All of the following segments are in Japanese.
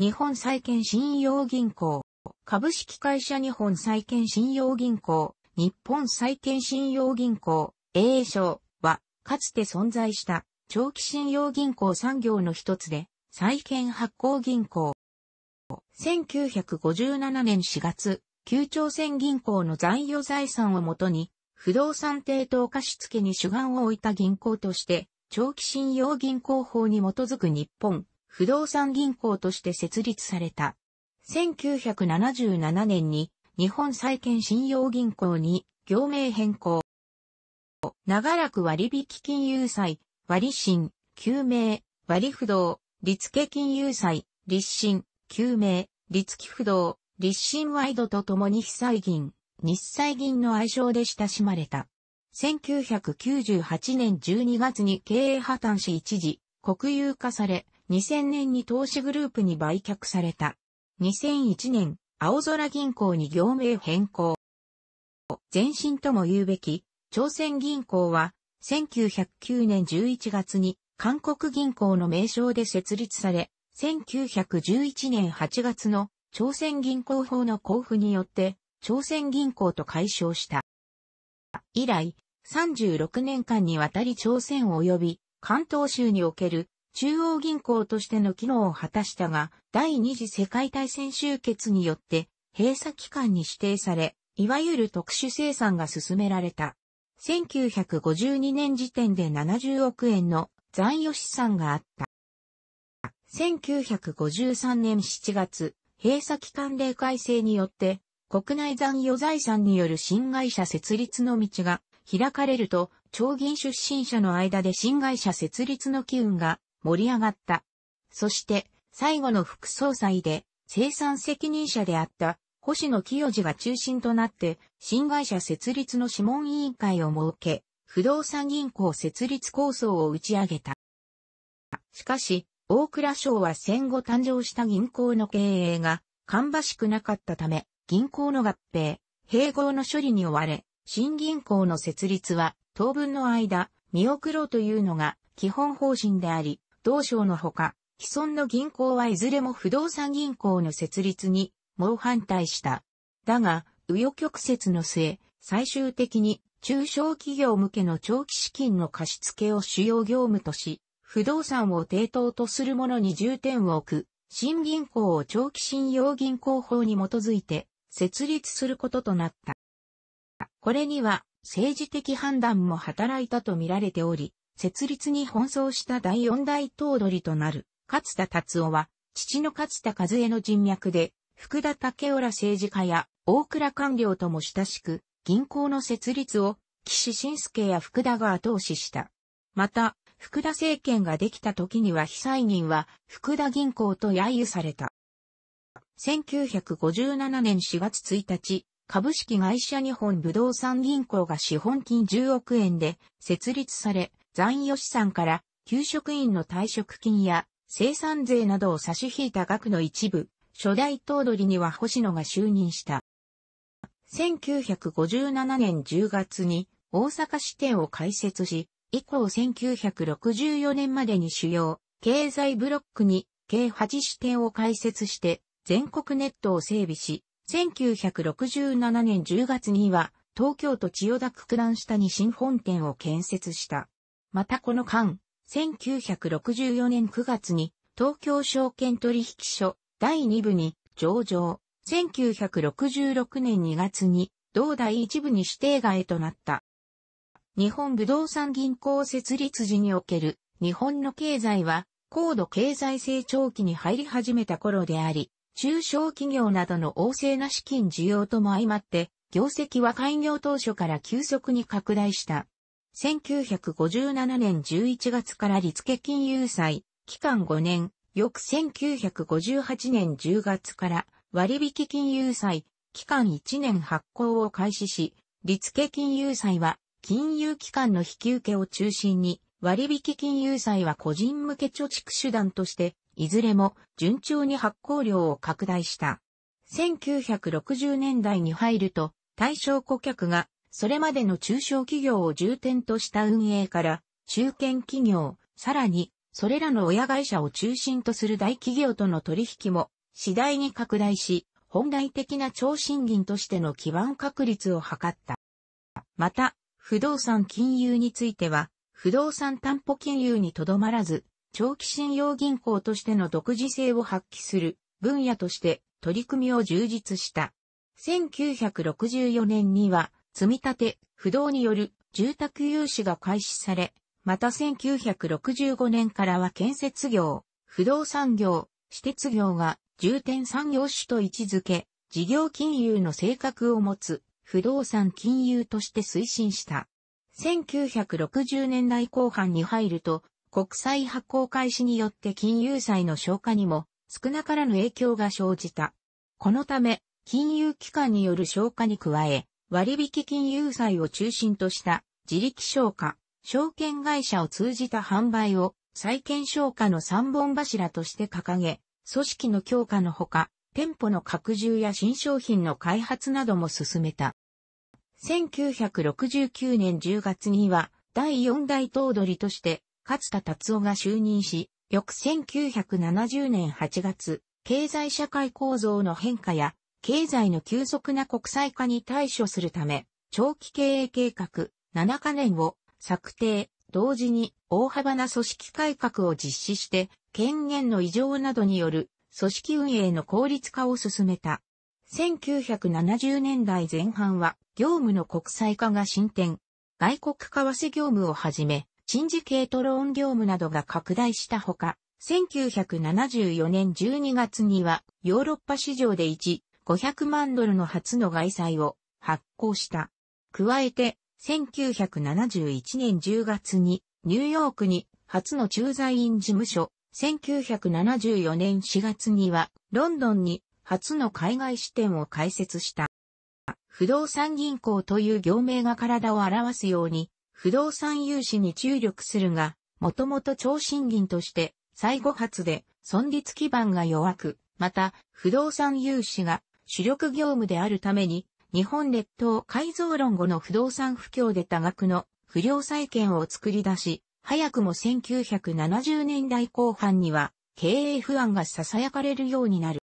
日本債券信用銀行。株式会社日本債券信用銀行、日本債券信用銀行、a 称賞は、かつて存在した長期信用銀行産業の一つで、債券発行銀行。1957年4月、旧朝鮮銀行の残余財産をもとに、不動産抵当貸付に主眼を置いた銀行として、長期信用銀行法に基づく日本不動産銀行として設立された。1977年に日本債券信用銀行に業名変更。長らく割引金融債、割新、救命、割不動、立家金融債、立新、救命、立機不動、立新ワイドと共に被災銀、日債銀の愛称で親しまれた。1998年12月に経営破綻し一時国有化され、2000年に投資グループに売却された。2001年、青空銀行に業名変更。前身とも言うべき、朝鮮銀行は、1909年11月に韓国銀行の名称で設立され、1911年8月の朝鮮銀行法の交付によって、朝鮮銀行と解消した。以来、36年間にわたり朝鮮及び関東州における中央銀行としての機能を果たしたが、第二次世界大戦終結によって閉鎖期間に指定され、いわゆる特殊生産が進められた。1952年時点で70億円の残余資産があった。1953年7月、閉鎖期間例改正によって、国内残余財産による新会社設立の道が開かれると、長銀出身者の間で新会社設立の機運が盛り上がった。そして、最後の副総裁で、生産責任者であった、星野清治が中心となって、新会社設立の諮問委員会を設け、不動産銀行設立構想を打ち上げた。しかし、大倉省は戦後誕生した銀行の経営が、芳しくなかったため、銀行の合併、併合の処理に追われ、新銀行の設立は、当分の間、見送ろうというのが基本方針であり、同省のほか、既存の銀行はいずれも不動産銀行の設立に猛反対した。だが、右翼曲折の末、最終的に中小企業向けの長期資金の貸付を主要業務とし、不動産を抵当とするものに重点を置く、新銀行を長期信用銀行法に基づいて設立することとなった。これには政治的判断も働いたと見られており、設立に奔走した第四代頭取となる、勝田達夫は、父の勝田和江の人脈で、福田武浦政治家や大倉官僚とも親しく、銀行の設立を岸信介や福田が後押しした。また、福田政権ができた時には被災人は福田銀行と揶揄された。1957年4月1日、株式会社日本不動産銀行が資本金10億円で設立され、残余資産から給食員の退職金や生産税などを差し引いた額の一部、初代頭取には星野が就任した。1957年10月に大阪支店を開設し、以降1964年までに主要経済ブロックに計8支店を開設して全国ネットを整備し、1967年10月には東京都千代田区九段下に新本店を建設した。またこの間、1964年9月に東京証券取引所第2部に上場、1966年2月に同第1部に指定外となった。日本不動産銀行設立時における日本の経済は高度経済成長期に入り始めた頃であり、中小企業などの旺盛な資金需要とも相まって、業績は開業当初から急速に拡大した。1957年11月から立家金融祭、期間5年、翌1958年10月から割引金融祭、期間1年発行を開始し、立家金融祭は金融機関の引き受けを中心に、割引金融債は個人向け貯蓄手段として、いずれも順調に発行量を拡大した。1960年代に入ると、対象顧客がそれまでの中小企業を重点とした運営から、中堅企業、さらに、それらの親会社を中心とする大企業との取引も、次第に拡大し、本来的な超新銀としての基盤確立を図った。また、不動産金融については、不動産担保金融にとどまらず、長期信用銀行としての独自性を発揮する分野として取り組みを充実した。1964年には積立、不動による住宅融資が開始され、また1965年からは建設業、不動産業、私鉄業が重点産業種と位置づけ、事業金融の性格を持つ不動産金融として推進した。1960年代後半に入ると、国債発行開始によって金融債の消化にも少なからぬ影響が生じた。このため、金融機関による消化に加え、割引金融債を中心とした自力消化、証券会社を通じた販売を債券消化の三本柱として掲げ、組織の強化のほか、店舗の拡充や新商品の開発なども進めた。1969年10月には、第4代頭取として、勝田達夫が就任し、翌1970年8月、経済社会構造の変化や経済の急速な国際化に対処するため、長期経営計画7カ年を策定、同時に大幅な組織改革を実施して、権限の異常などによる組織運営の効率化を進めた。1970年代前半は業務の国際化が進展。外国為替業務をはじめ、陳事系トローン業務などが拡大したほか、1974年12月にはヨーロッパ市場で1 500万ドルの初の外債を発行した。加えて、1971年10月にニューヨークに初の駐在員事務所、1974年4月にはロンドンに初の海外支店を開設した。不動産銀行という業名が体を表すように、不動産融資に注力するが、もともと超新銀として、最後発で、存立基盤が弱く、また、不動産融資が主力業務であるために、日本列島改造論後の不動産不況で多額の不良債権を作り出し、早くも1970年代後半には経営不安が囁かれるようになる。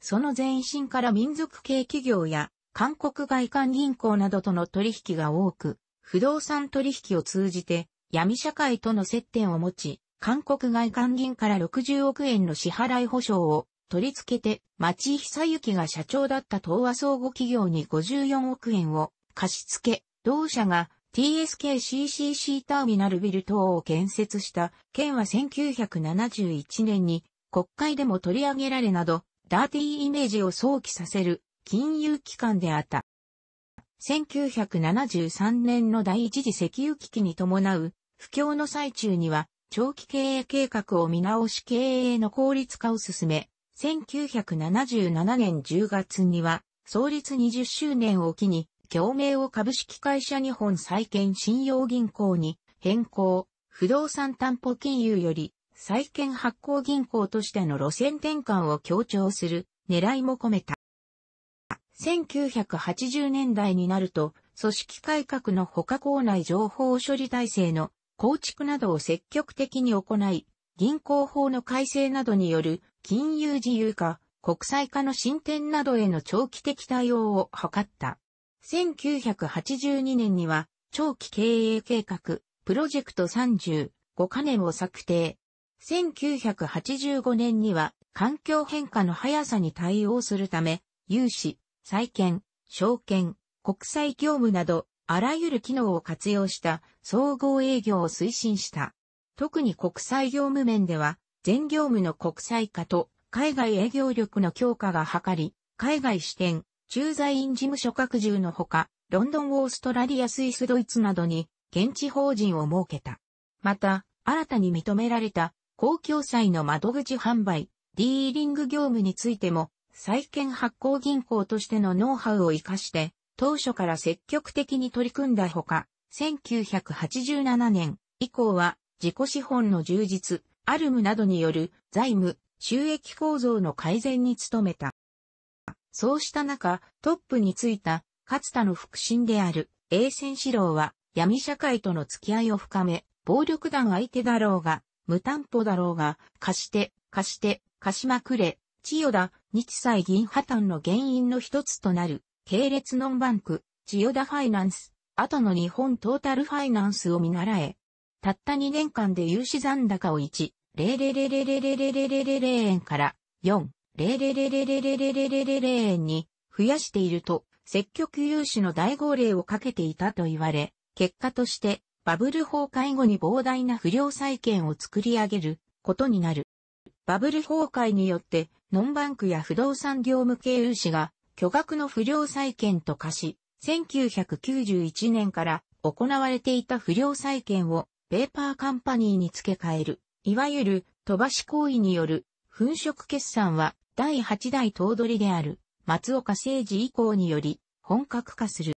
その前身から民族系企業や韓国外環銀行などとの取引が多く、不動産取引を通じて闇社会との接点を持ち、韓国外関銀から60億円の支払い保証を取り付けて、町久幸が社長だった東和総合企業に54億円を貸し付け、同社が TSKCCC ターミナルビル等を建設した県は1971年に国会でも取り上げられなど、ダーティーイメージを想起させる金融機関であった。1973年の第一次石油危機に伴う不況の最中には長期経営計画を見直し経営の効率化を進め、1977年10月には、創立20周年を機に、共鳴を株式会社日本債券信用銀行に変更、不動産担保金融より債券発行銀行としての路線転換を強調する狙いも込めた。1980年代になると、組織改革の他校内情報処理体制の構築などを積極的に行い、銀行法の改正などによる金融自由化、国際化の進展などへの長期的対応を図った。1982年には、長期経営計画、プロジェクト35カ年を策定。1985年には、環境変化の速さに対応するため、融資、債券、証券、国際業務など、あらゆる機能を活用した総合営業を推進した。特に国際業務面では、全業務の国際化と海外営業力の強化が図り、海外支店、駐在員事務所拡充のほか、ロンドン、オーストラリア、スイス、ドイツなどに現地法人を設けた。また、新たに認められた公共債の窓口販売、ディーリング業務についても、債券発行銀行としてのノウハウを活かして、当初から積極的に取り組んだほか、1987年以降は自己資本の充実、アルムなどによる財務、収益構造の改善に努めた。そうした中、トップについた、かつたの腹心である、永仙士郎は、闇社会との付き合いを深め、暴力団相手だろうが、無担保だろうが、貸して、貸して、貸しまくれ、千代田、日債銀破綻の原因の一つとなる、系列ノンバンク、千代田ファイナンス、後の日本トータルファイナンスを見習え、たった2年間で融資残高を1、0 0 0 0 0 0 0円から400000000円に増やしていると、積極融資の大号令をかけていたと言われ、結果としてバブル崩壊後に膨大な不良債権を作り上げることになる。バブル崩壊によってノンバンクや不動産業務系融資が巨額の不良債権と化し、1991年から行われていた不良債権をペーパーカンパニーに付け替える。いわゆる飛ばし行為による粉飾決算は第8代頭取である松岡政治以降により本格化する。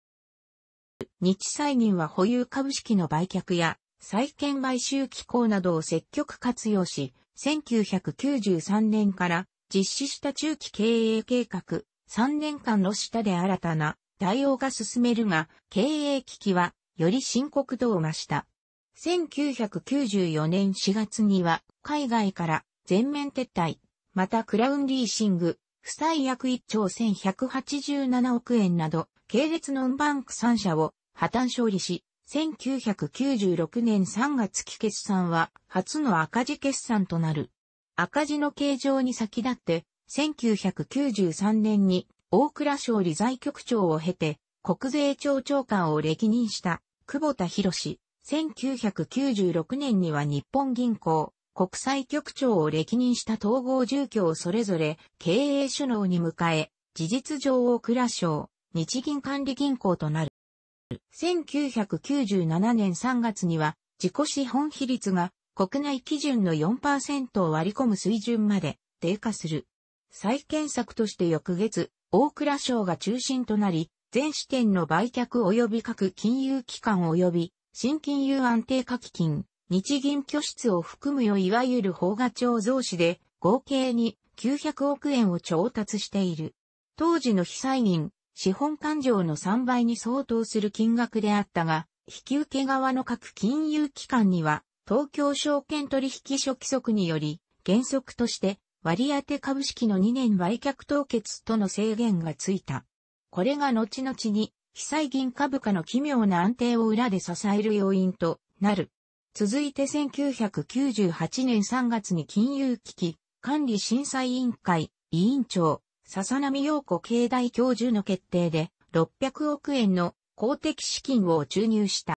日債銀は保有株式の売却や債券買収機構などを積極活用し、1993年から実施した中期経営計画、3年間の下で新たな対応が進めるが、経営危機はより深刻度を増した。1994年4月には海外から全面撤退、またクラウンリーシング、負債約1兆1187億円など、系列のンバンク3社を破綻勝利し、1996年3月期決算は初の赤字決算となる。赤字の形状に先立って、1993年に大倉省理財局長を経て、国税庁長官を歴任した久保田博士、1996年には日本銀行、国際局長を歴任した統合住居をそれぞれ経営首脳に迎え、事実上大蔵省、日銀管理銀行となる。1997年3月には自己資本比率が国内基準の4%を割り込む水準まで低下する。再建策として翌月、大蔵省が中心となり、全支店の売却及び各金融機関及び新金融安定課基金、日銀拠出を含むよいわゆる法画帳増資で合計に900億円を調達している。当時の被災人、資本勘定の3倍に相当する金額であったが、引受側の各金融機関には、東京証券取引所規則により、原則として割当株式の2年売却凍結との制限がついた。これが後々に被災銀株価の奇妙な安定を裏で支える要因となる。続いて1998年3月に金融危機管理審査委員会委員長笹波陽子経大教授の決定で600億円の公的資金を注入した。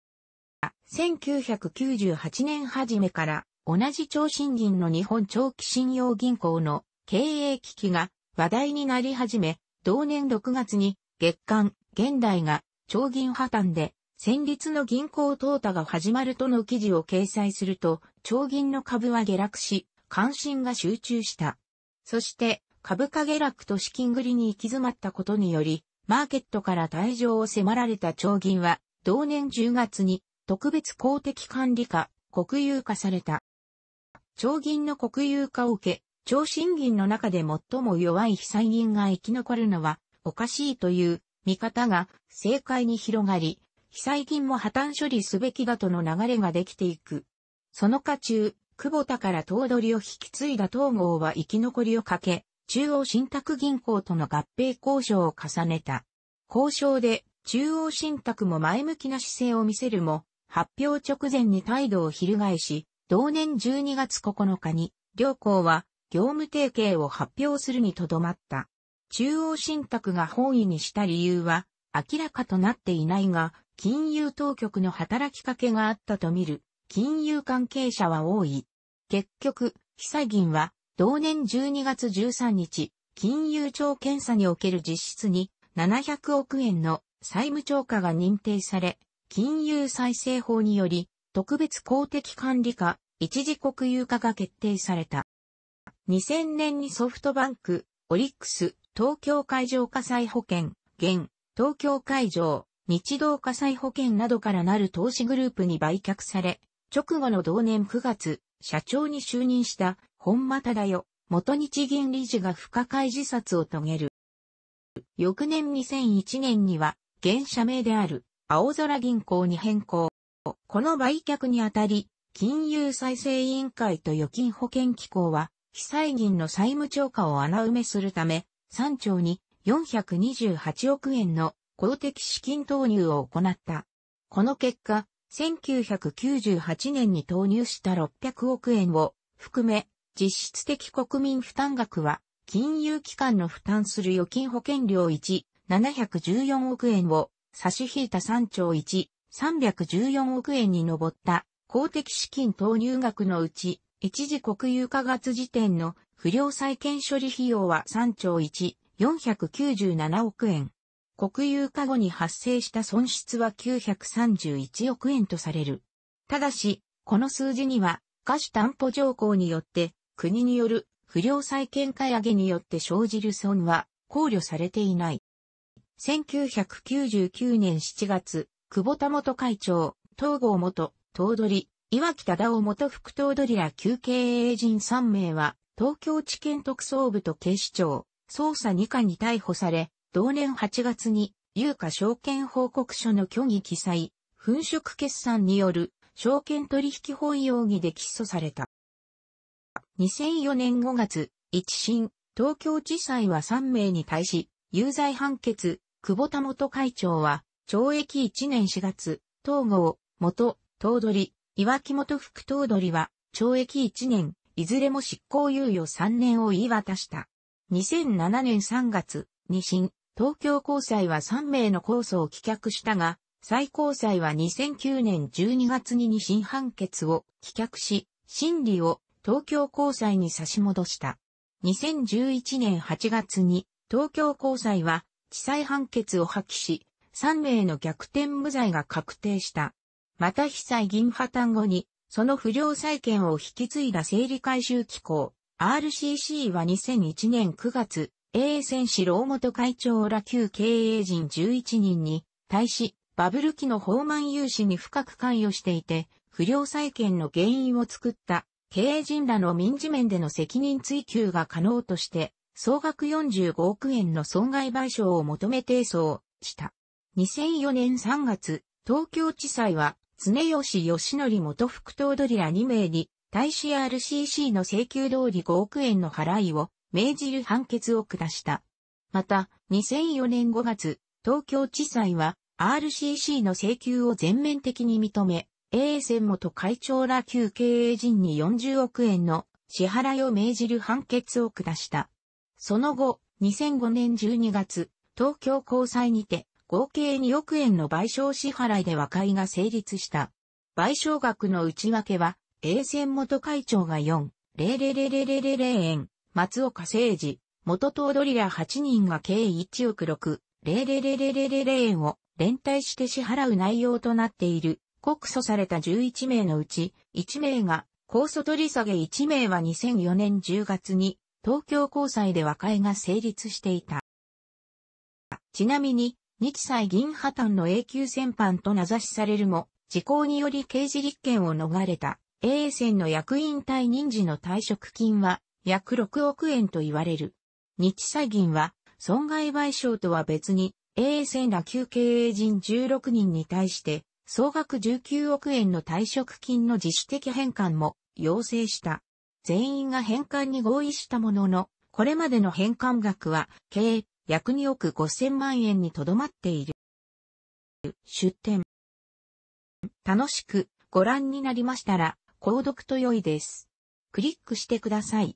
1998年初めから同じ超新銀の日本長期信用銀行の経営危機が話題になり始め、同年6月に月間現代が超銀破綻で戦慄の銀行淘汰が始まるとの記事を掲載すると、超銀の株は下落し、関心が集中した。そして、株価下落と資金繰りに行き詰まったことにより、マーケットから退場を迫られた超銀は、同年10月に特別公的管理化、国有化された。超銀の国有化を受け、超新銀の中で最も弱い被災銀が生き残るのはおかしいという見方が正解に広がり、被災金も破綻処理すべきだとの流れができていく。その下中、久保田から頭取を引き継いだ東郷は生き残りをかけ、中央信託銀行との合併交渉を重ねた。交渉で中央信託も前向きな姿勢を見せるも、発表直前に態度を翻し、同年12月9日に、両郷は業務提携を発表するにとどまった。中央信託が本位にした理由は明らかとなっていないが、金融当局の働きかけがあったと見る金融関係者は多い。結局、被災銀は同年12月13日、金融庁検査における実質に700億円の債務超過が認定され、金融再生法により特別公的管理下、一時国有化が決定された。2000年にソフトバンク、オリックス、東京海上火災保険、現、東京海上、日動火災保険などからなる投資グループに売却され、直後の同年9月、社長に就任した本間忠代、元日銀理事が不可解自殺を遂げる。翌年2001年には、現社名である青空銀行に変更。この売却にあたり、金融再生委員会と預金保険機構は、被災銀の債務超過を穴埋めするため、3兆に428億円の公的資金投入を行った。この結果、1998年に投入した600億円を含め、実質的国民負担額は、金融機関の負担する預金保険料1、714億円を差し引いた3兆1、314億円に上った公的資金投入額のうち一時国有化月時点の不良債権処理費用は3兆1、497億円。国有化後に発生した損失は931億円とされる。ただし、この数字には、下手担保条項によって、国による不良債権買上げによって生じる損は考慮されていない。1999年7月、久保田元会長、東郷元、東取、岩木忠夫元副頭取ら旧経営陣3名は、東京地検特捜部と警視庁、捜査2課に逮捕され、同年8月に、有価証券報告書の虚偽記載、粉飾決算による証券取引法容疑で起訴された。2004年5月、一審、東京地裁は3名に対し、有罪判決、久保田元会長は、懲役1年4月、東郷、元、頭取、岩木元副頭取は、懲役1年、いずれも執行猶予3年を言い渡した。2007年3月、二審、東京高裁は3名の控訴を棄却したが、最高裁は2009年12月に二審判決を棄却し、審理を東京高裁に差し戻した。2011年8月に東京高裁は地裁判決を破棄し、3名の逆転無罪が確定した。また被災銀破綻後に、その不良債権を引き継いだ整理回収機構、RCC は2001年9月、A 選手老元会長ら旧経営陣11人に、対し、バブル期の放満融資に深く関与していて、不良債権の原因を作った経営陣らの民事面での責任追及が可能として、総額45億円の損害賠償を求め提訴をした。2004年3月、東京地裁は常吉義則元副頭取ら2名に、対し RCC の請求通り5億円の払いを命じる判決を下した。また、2004年5月、東京地裁は RCC の請求を全面的に認め、A 専元会長ら旧経営陣に40億円の支払いを命じる判決を下した。その後、2005年12月、東京高裁にて、合計2億円の賠償支払いで和解が成立した。賠償額の内訳は、永泉元会長が4、0 0 0 0円、松岡誠二、元頭取ら8人が計1億6、0000000円を連帯して支払う内容となっている。告訴された11名のうち、1名が、控訴取り下げ1名は2004年10月に、東京高裁で和解が成立していた。ちなみに、日債銀破綻の永久戦犯と名指しされるも、時効により刑事立件を逃れた A 戦の役員退任時の退職金は約6億円と言われる。日債銀は損害賠償とは別に A 戦ら旧経営陣16人に対して総額19億円の退職金の自主的返還も要請した。全員が返還に合意したものの、これまでの返還額は約2億5000万円にとどまっている。出店。楽しくご覧になりましたら、購読と良いです。クリックしてください。